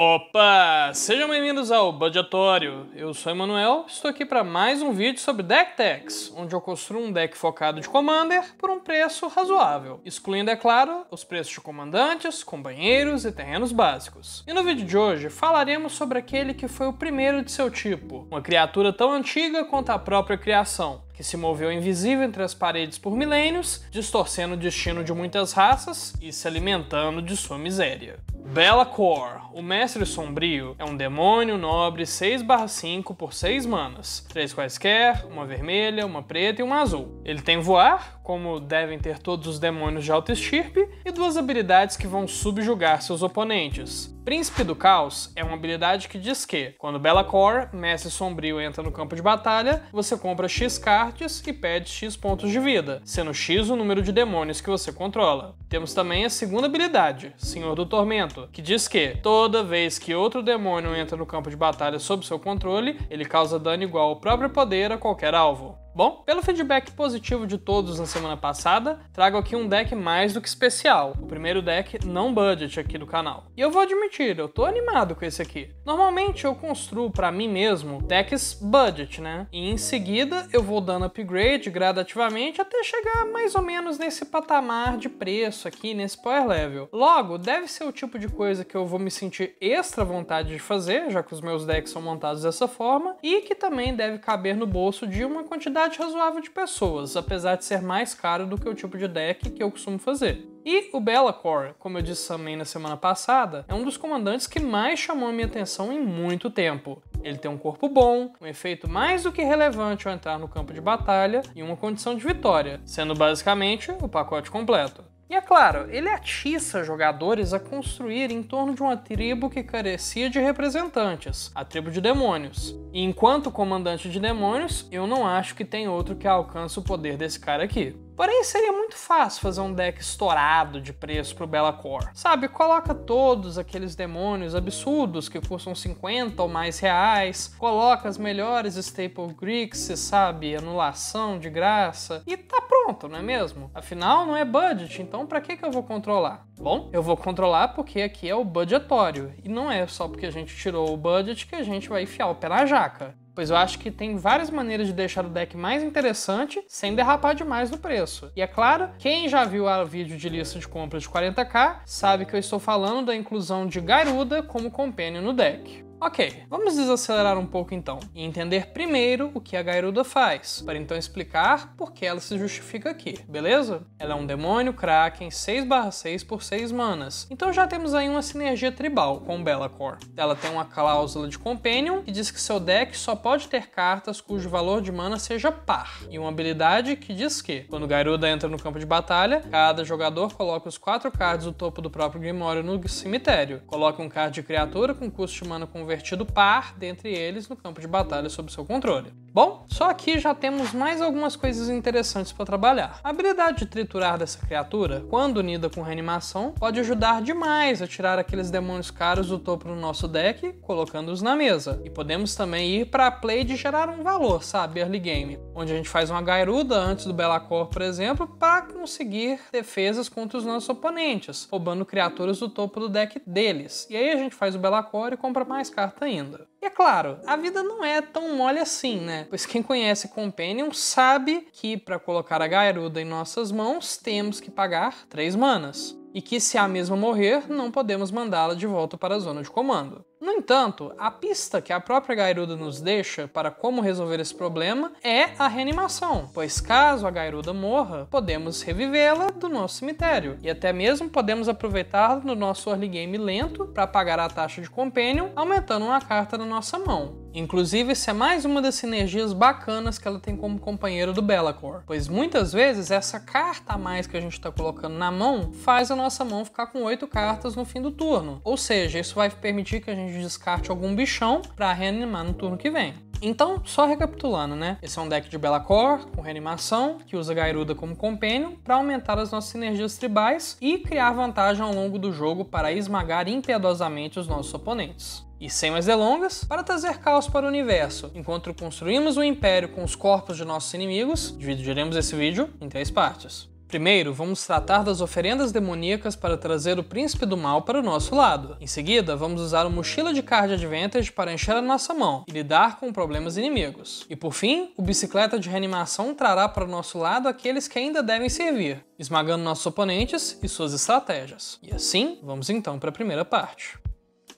Opa! Sejam bem-vindos ao Budgetório. Eu sou Emanuel, estou aqui para mais um vídeo sobre Deck Techs, onde eu construo um deck focado de Commander por um preço razoável, excluindo, é claro, os preços de comandantes, companheiros e terrenos básicos. E no vídeo de hoje falaremos sobre aquele que foi o primeiro de seu tipo, uma criatura tão antiga quanto a própria criação, que se moveu invisível entre as paredes por milênios, distorcendo o destino de muitas raças e se alimentando de sua miséria. Belacor, o Mestre Sombrio, é um demônio nobre 6/5 por 6 manas, três quaisquer, uma vermelha, uma preta e uma azul. Ele tem voar, como devem ter todos os demônios de alta estirpe, e duas habilidades que vão subjugar seus oponentes. Príncipe do Caos é uma habilidade que diz que, quando Belacor, Mestre Sombrio, entra no campo de batalha, você compra X cards e perde X pontos de vida, sendo X o número de demônios que você controla. Temos também a segunda habilidade, Senhor do Tormento, que diz que, toda vez que outro demônio entra no campo de batalha sob seu controle, ele causa dano igual ao próprio poder a qualquer alvo. Bom, pelo feedback positivo de todos na semana passada, trago aqui um deck mais do que especial, o primeiro deck não budget aqui do canal. E eu vou admitir, eu tô animado com esse aqui. Normalmente eu construo para mim mesmo decks budget, né? E em seguida eu vou dando upgrade gradativamente até chegar mais ou menos nesse patamar de preço aqui, nesse power level. Logo, deve ser o tipo de coisa que eu vou me sentir extra vontade de fazer, já que os meus decks são montados dessa forma, e que também deve caber no bolso de uma quantidade quantidade razoável de pessoas, apesar de ser mais caro do que o tipo de deck que eu costumo fazer. E o Bellacor, como eu disse também na semana passada, é um dos comandantes que mais chamou a minha atenção em muito tempo. Ele tem um corpo bom, um efeito mais do que relevante ao entrar no campo de batalha e uma condição de vitória, sendo basicamente o pacote completo. E é claro, ele atiça jogadores a construir em torno de uma tribo que carecia de representantes, a tribo de demônios. E enquanto comandante de demônios, eu não acho que tem outro que alcance o poder desse cara aqui. Porém, seria muito fácil fazer um deck estourado de preço pro Bellacore. Sabe, coloca todos aqueles demônios absurdos que custam 50 ou mais reais, coloca as melhores Staple Greeks, sabe, anulação de graça, e tá pronto, não é mesmo? Afinal, não é budget, então para que, que eu vou controlar? Bom, eu vou controlar porque aqui é o budgetório, e não é só porque a gente tirou o budget que a gente vai enfiar o pé na jaca pois eu acho que tem várias maneiras de deixar o deck mais interessante sem derrapar demais no preço. E é claro, quem já viu o vídeo de lista de compras de 40k sabe que eu estou falando da inclusão de Garuda como companion no deck. Ok, vamos desacelerar um pouco então e entender primeiro o que a Garuda faz, para então explicar por que ela se justifica aqui, beleza? Ela é um demônio Kraken 6/6 por 6 manas, então já temos aí uma sinergia tribal com Belacor. Ela tem uma cláusula de Companion que diz que seu deck só pode ter cartas cujo valor de mana seja par, e uma habilidade que diz que, quando Garuda entra no campo de batalha, cada jogador coloca os quatro cards do topo do próprio Grimório no cemitério, coloca um card de criatura com custo de mana com invertido par dentre eles no campo de batalha sob seu controle. Bom, só aqui já temos mais algumas coisas interessantes para trabalhar. A habilidade de triturar dessa criatura, quando unida com reanimação, pode ajudar demais a tirar aqueles demônios caros do topo do nosso deck, colocando-os na mesa. E podemos também ir para a play de gerar um valor, sabe, early game, onde a gente faz uma gairuda antes do Belacor, por exemplo, para conseguir defesas contra os nossos oponentes, roubando criaturas do topo do deck deles. E aí a gente faz o Belacor e compra mais carta ainda. E é claro, a vida não é tão mole assim, né? Pois quem conhece Companion sabe que para colocar a Garuda em nossas mãos temos que pagar 3 manas. E que se a mesma morrer, não podemos mandá-la de volta para a zona de comando. No entanto, a pista que a própria Gairuda nos deixa para como resolver esse problema é a reanimação, pois caso a Gairuda morra, podemos revivê-la do nosso cemitério e até mesmo podemos aproveitá aproveitá-la no nosso early game lento para pagar a taxa de companion, aumentando uma carta na nossa mão. Inclusive, isso é mais uma das sinergias bacanas que ela tem como companheiro do Bellacor, pois muitas vezes essa carta a mais que a gente está colocando na mão faz a nossa mão ficar com oito cartas no fim do turno, ou seja, isso vai permitir que a gente descarte algum bichão para reanimar no turno que vem. Então, só recapitulando, né? Esse é um deck de Bellacor, com reanimação, que usa Gairuda como companion, para aumentar as nossas sinergias tribais e criar vantagem ao longo do jogo para esmagar impiedosamente os nossos oponentes. E sem mais delongas, para trazer caos para o universo, enquanto construímos o um império com os corpos de nossos inimigos, dividiremos esse vídeo em três partes. Primeiro, vamos tratar das oferendas demoníacas para trazer o príncipe do mal para o nosso lado. Em seguida, vamos usar o mochila de card advantage para encher a nossa mão e lidar com problemas inimigos. E por fim, o bicicleta de reanimação trará para o nosso lado aqueles que ainda devem servir, esmagando nossos oponentes e suas estratégias. E assim, vamos então para a primeira parte.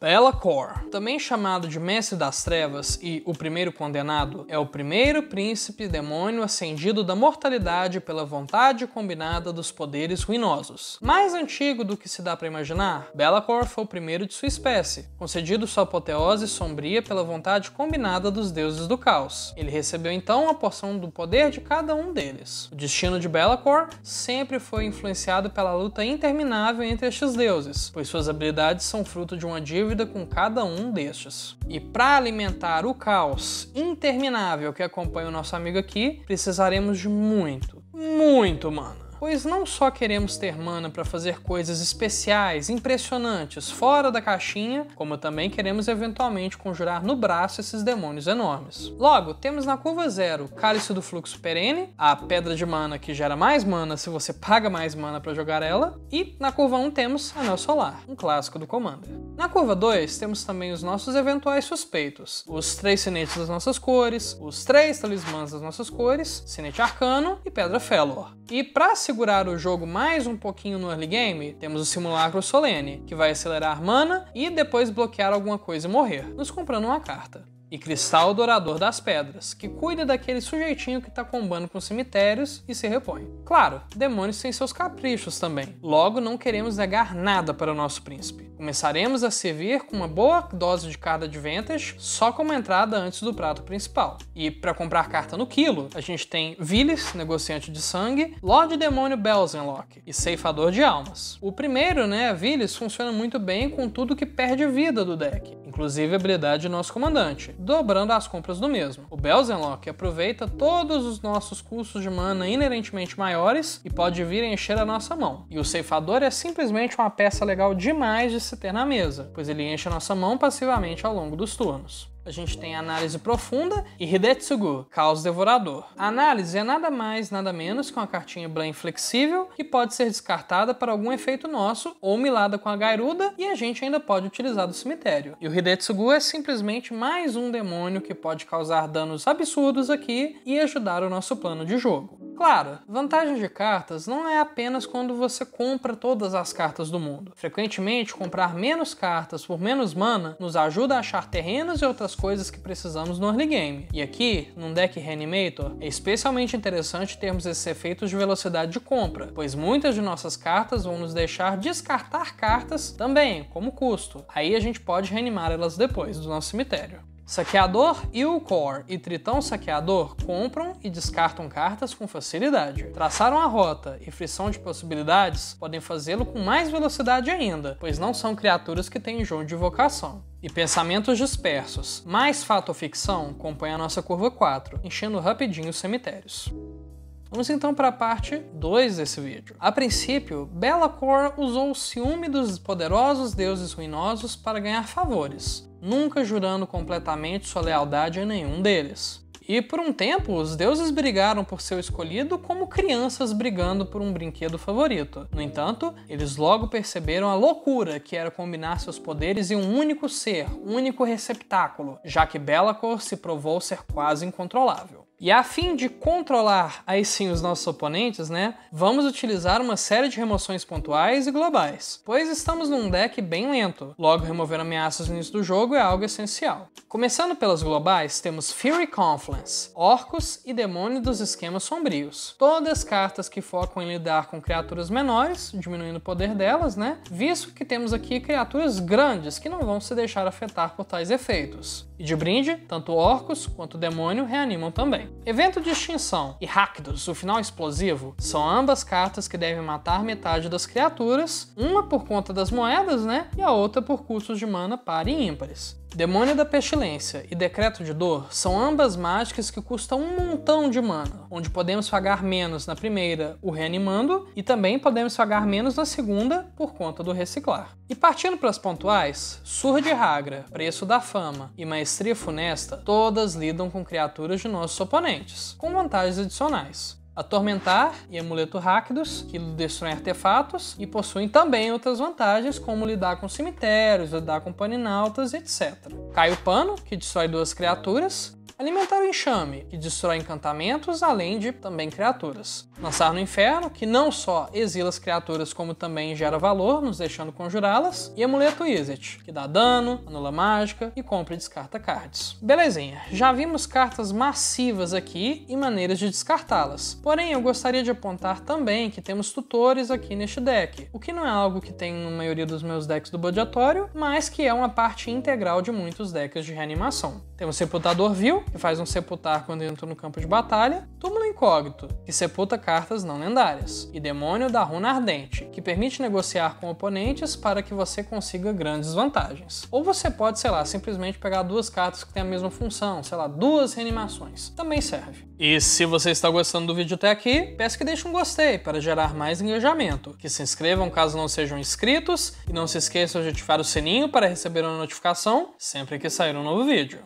Belacor. Também chamado de Mestre das Trevas e o primeiro condenado, é o primeiro príncipe demônio ascendido da mortalidade pela vontade combinada dos poderes ruinosos. Mais antigo do que se dá para imaginar, Belacor foi o primeiro de sua espécie, concedido sua apoteose sombria pela vontade combinada dos deuses do caos. Ele recebeu então a porção do poder de cada um deles. O destino de Belacor sempre foi influenciado pela luta interminável entre estes deuses, pois suas habilidades são fruto de uma dívida dúvida com cada um destes. E para alimentar o caos interminável que acompanha o nosso amigo aqui, precisaremos de muito, muito mana. Pois não só queremos ter mana para fazer coisas especiais, impressionantes, fora da caixinha, como também queremos eventualmente conjurar no braço esses demônios enormes. Logo, temos na curva zero o Cálice do Fluxo Perene, a pedra de mana que gera mais mana se você paga mais mana para jogar ela, e na curva 1 um, temos Anel Solar, um clássico do Commander. Na curva 2 temos também os nossos eventuais suspeitos, os três sinetes das nossas cores, os três talismãs das nossas cores, sinete arcano e pedra Felor. E para se segurar o jogo mais um pouquinho no early game, temos o Simulacro Solene, que vai acelerar mana e depois bloquear alguma coisa e morrer, nos comprando uma carta e Cristal Dourador das Pedras, que cuida daquele sujeitinho que está combando com cemitérios e se repõe. Claro, demônios têm seus caprichos também, logo não queremos negar nada para o nosso príncipe. Começaremos a servir com uma boa dose de cada de ventas, só como entrada antes do prato principal. E para comprar carta no quilo, a gente tem Vilis, negociante de sangue, Lorde Demônio Belzenlock e Ceifador de Almas. O primeiro, né, Vilis, funciona muito bem com tudo que perde vida do deck, inclusive a habilidade do nosso comandante, dobrando as compras do mesmo. O Belzenlock aproveita todos os nossos custos de mana inerentemente maiores e pode vir encher a nossa mão. E o Ceifador é simplesmente uma peça legal demais de se ter na mesa, pois ele enche a nossa mão passivamente ao longo dos turnos. A gente tem análise profunda e Hidetsugu, caos devorador. A análise é nada mais, nada menos que uma cartinha blank flexível que pode ser descartada para algum efeito nosso ou milada com a gairuda e a gente ainda pode utilizar do cemitério. E o Hidetsugu é simplesmente mais um demônio que pode causar danos absurdos aqui e ajudar o nosso plano de jogo. Claro, vantagem de cartas não é apenas quando você compra todas as cartas do mundo. Frequentemente, comprar menos cartas por menos mana nos ajuda a achar terrenos e outras coisas que precisamos no early game. E aqui, num deck Reanimator, é especialmente interessante termos esses efeitos de velocidade de compra, pois muitas de nossas cartas vão nos deixar descartar cartas também, como custo. Aí a gente pode reanimar elas depois do nosso cemitério. Saqueador e o Core e Tritão Saqueador compram e descartam cartas com facilidade. Traçaram a rota e frição de possibilidades podem fazê-lo com mais velocidade ainda, pois não são criaturas que têm jogo de vocação. E pensamentos dispersos, mais fato ou ficção, compõem a nossa curva 4, enchendo rapidinho os cemitérios. Vamos então para a parte 2 desse vídeo. A princípio, Belacor usou o ciúme dos poderosos deuses ruinosos para ganhar favores, nunca jurando completamente sua lealdade a nenhum deles. E por um tempo, os deuses brigaram por seu escolhido como crianças brigando por um brinquedo favorito. No entanto, eles logo perceberam a loucura que era combinar seus poderes em um único ser, um único receptáculo, já que Belacor se provou ser quase incontrolável. E a fim de controlar aí sim os nossos oponentes, né, vamos utilizar uma série de remoções pontuais e globais, pois estamos num deck bem lento, logo remover ameaças no início do jogo é algo essencial. Começando pelas globais, temos Fury Confluence, Orcos e Demônio dos Esquemas Sombrios, todas cartas que focam em lidar com criaturas menores, diminuindo o poder delas, né, visto que temos aqui criaturas grandes que não vão se deixar afetar por tais efeitos. E de brinde, tanto Orcos quanto Demônio reanimam também. Evento de extinção e Rakdos, o final explosivo, são ambas cartas que devem matar metade das criaturas, uma por conta das moedas, né? E a outra por custos de mana para e ímpares. Demônio da Pestilência e Decreto de Dor são ambas mágicas que custam um montão de mana, onde podemos pagar menos na primeira, o reanimando, e também podemos pagar menos na segunda, por conta do reciclar. E partindo para as pontuais, Surde Hagra, Preço da Fama e Maestria Funesta, todas lidam com criaturas de nossos oponentes, com vantagens adicionais. Atormentar e Amuleto rápidos, que destroem artefatos e possuem também outras vantagens, como lidar com cemitérios, lidar com paninautas, etc. Cai o Pano, que destrói duas criaturas, Alimentar o Enxame, que destrói encantamentos, além de também criaturas lançar no inferno, que não só exila as criaturas, como também gera valor, nos deixando conjurá-las, e amuleto Izzet, que dá dano, anula mágica e compra e descarta cards. Belezinha, já vimos cartas massivas aqui e maneiras de descartá-las. Porém, eu gostaria de apontar também que temos tutores aqui neste deck, o que não é algo que tem na maioria dos meus decks do Bodiatório, mas que é uma parte integral de muitos decks de reanimação. Temos Sepultador Vil, que faz um sepultar quando entra no campo de batalha, Túmulo Incógnito, que sepulta cartas não lendárias, e Demônio da Runa Ardente, que permite negociar com oponentes para que você consiga grandes vantagens. Ou você pode, sei lá, simplesmente pegar duas cartas que têm a mesma função, sei lá, duas reanimações. Também serve. E se você está gostando do vídeo até aqui, peço que deixe um gostei para gerar mais engajamento, que se inscrevam caso não sejam inscritos e não se esqueçam de ativar o sininho para receber uma notificação sempre que sair um novo vídeo.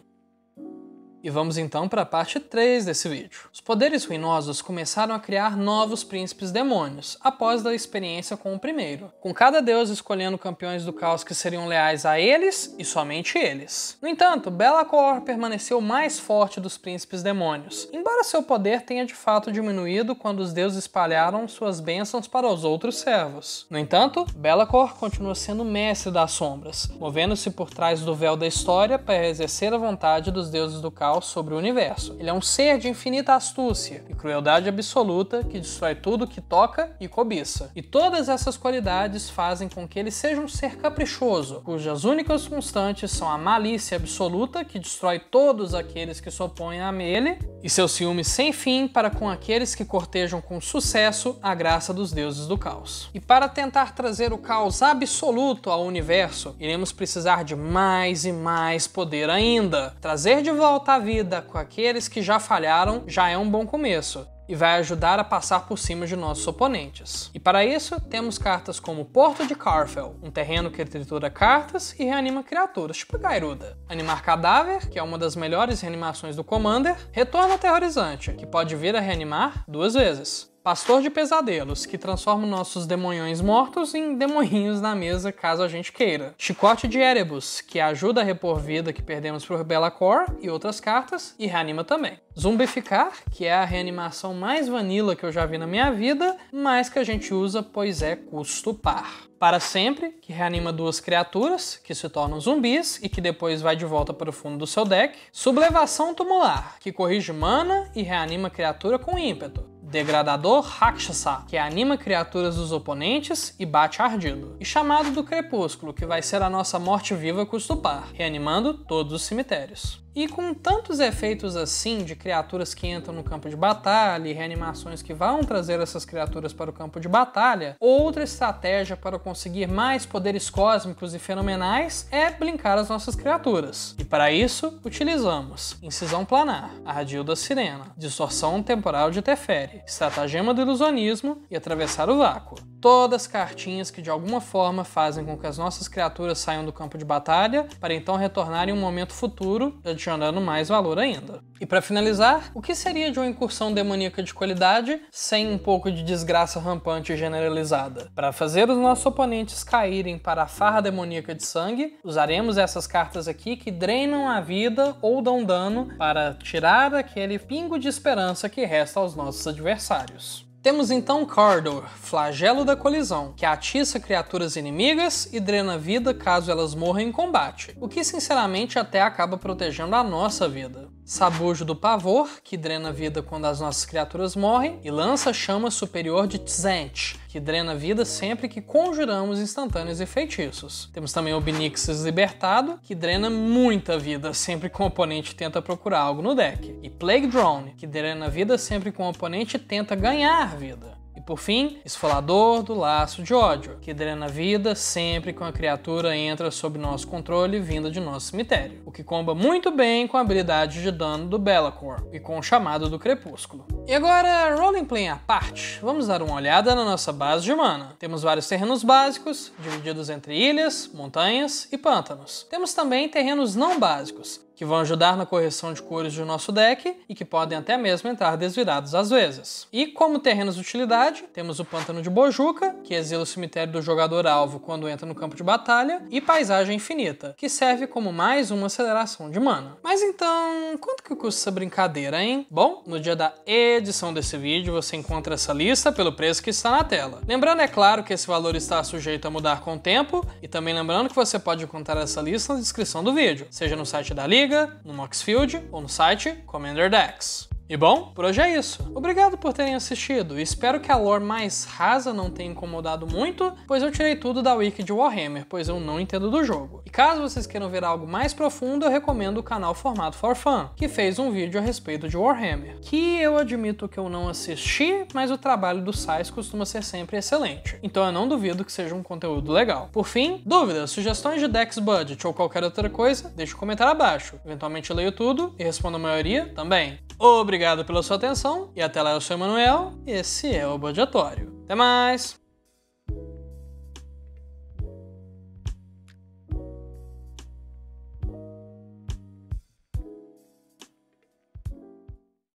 E vamos então para a parte 3 desse vídeo. Os poderes ruinosos começaram a criar novos príncipes demônios, após a experiência com o primeiro, com cada deus escolhendo campeões do caos que seriam leais a eles e somente eles. No entanto, Belacor permaneceu mais forte dos príncipes demônios, embora seu poder tenha de fato diminuído quando os deuses espalharam suas bênçãos para os outros servos. No entanto, Belacor continua sendo mestre das sombras, movendo-se por trás do véu da história para exercer a vontade dos deuses do caos geral sobre o universo. Ele é um ser de infinita astúcia e crueldade absoluta que destrói tudo que toca e cobiça. E todas essas qualidades fazem com que ele seja um ser caprichoso, cujas únicas constantes são a malícia absoluta que destrói todos aqueles que se opõem a ele e seu ciúme sem fim para com aqueles que cortejam com sucesso a graça dos deuses do caos. E para tentar trazer o caos absoluto ao universo, iremos precisar de mais e mais poder ainda. Trazer de volta à vida com aqueles que já falharam já é um bom começo e vai ajudar a passar por cima de nossos oponentes. E para isso, temos cartas como Porto de Carfel, um terreno que tritura cartas e reanima criaturas, tipo Gairuda. Animar Cadáver, que é uma das melhores reanimações do Commander, Retorno Aterrorizante, que pode vir a reanimar duas vezes pastor de pesadelos, que transforma nossos demonhões mortos em demonhinhos na mesa caso a gente queira. Chicote de Erebus, que ajuda a repor vida que perdemos por Cor e outras cartas, e reanima também. Zumbificar, que é a reanimação mais vanilla que eu já vi na minha vida, mas que a gente usa pois é custo par. Para sempre, que reanima duas criaturas, que se tornam zumbis e que depois vai de volta para o fundo do seu deck. Sublevação Tumular, que corrige mana e reanima criatura com ímpeto degradador Rakshasa, que anima criaturas dos oponentes e bate ardido, e chamado do Crepúsculo, que vai ser a nossa morte viva custupar, reanimando todos os cemitérios. E com tantos efeitos assim, de criaturas que entram no campo de batalha e reanimações que vão trazer essas criaturas para o campo de batalha, outra estratégia para conseguir mais poderes cósmicos e fenomenais é brincar as nossas criaturas. E para isso, utilizamos incisão planar, ardil da sirena, distorção temporal de Teferi, estratagema do ilusionismo e atravessar o vácuo. Todas cartinhas que de alguma forma fazem com que as nossas criaturas saiam do campo de batalha para então retornarem em um momento futuro adicionando mais valor ainda. E para finalizar, o que seria de uma incursão demoníaca de qualidade sem um pouco de desgraça rampante generalizada? Para fazer os nossos oponentes caírem para a farra demoníaca de sangue, usaremos essas cartas aqui que drenam a vida ou dão dano para tirar aquele pingo de esperança que resta aos nossos adversários. Temos então Cardor, flagelo da colisão, que atiça criaturas inimigas e drena vida caso elas morram em combate, o que sinceramente até acaba protegendo a nossa vida. Sabujo do Pavor, que drena vida quando as nossas criaturas morrem, e Lança Chama Superior de Tzent, que drena vida sempre que conjuramos instantâneos e feitiços. Temos também o Binixis Libertado, que drena muita vida sempre que o oponente tenta procurar algo no deck. E Plague Drone, que drena vida sempre que o oponente tenta ganhar vida por fim, esfolador do laço de ódio, que drena a vida sempre que uma criatura entra sob nosso controle vinda de nosso cemitério, o que comba muito bem com a habilidade de dano do Belacor e com o chamado do Crepúsculo. E agora, roleplay à parte, vamos dar uma olhada na nossa base de mana. Temos vários terrenos básicos, divididos entre ilhas, montanhas e pântanos. Temos também terrenos não básicos, que vão ajudar na correção de cores do nosso deck e que podem até mesmo entrar desvirados às vezes. E como terrenos de utilidade, temos o Pântano de Bojuca, que exila o cemitério do jogador alvo quando entra no campo de batalha, e Paisagem Infinita, que serve como mais uma aceleração de mana. Mas então, quanto que custa essa brincadeira, hein? Bom, no dia da e edição desse vídeo você encontra essa lista pelo preço que está na tela. Lembrando, é claro, que esse valor está sujeito a mudar com o tempo e também lembrando que você pode encontrar essa lista na descrição do vídeo, seja no site da Liga, no Moxfield ou no site Commander Decks. E bom, por hoje é isso. Obrigado por terem assistido, espero que a lore mais rasa não tenha incomodado muito, pois eu tirei tudo da wiki de Warhammer, pois eu não entendo do jogo. E caso vocês queiram ver algo mais profundo, eu recomendo o canal Formato for Fun, que fez um vídeo a respeito de Warhammer, que eu admito que eu não assisti, mas o trabalho do Sais costuma ser sempre excelente, então eu não duvido que seja um conteúdo legal. Por fim, dúvidas, sugestões de Dex budget ou qualquer outra coisa, deixe um comentário abaixo. Eventualmente eu leio tudo e respondo a maioria também. Obrigado pela sua atenção e até lá eu sou o Emanuel. Esse é o Bodiatório. Até mais!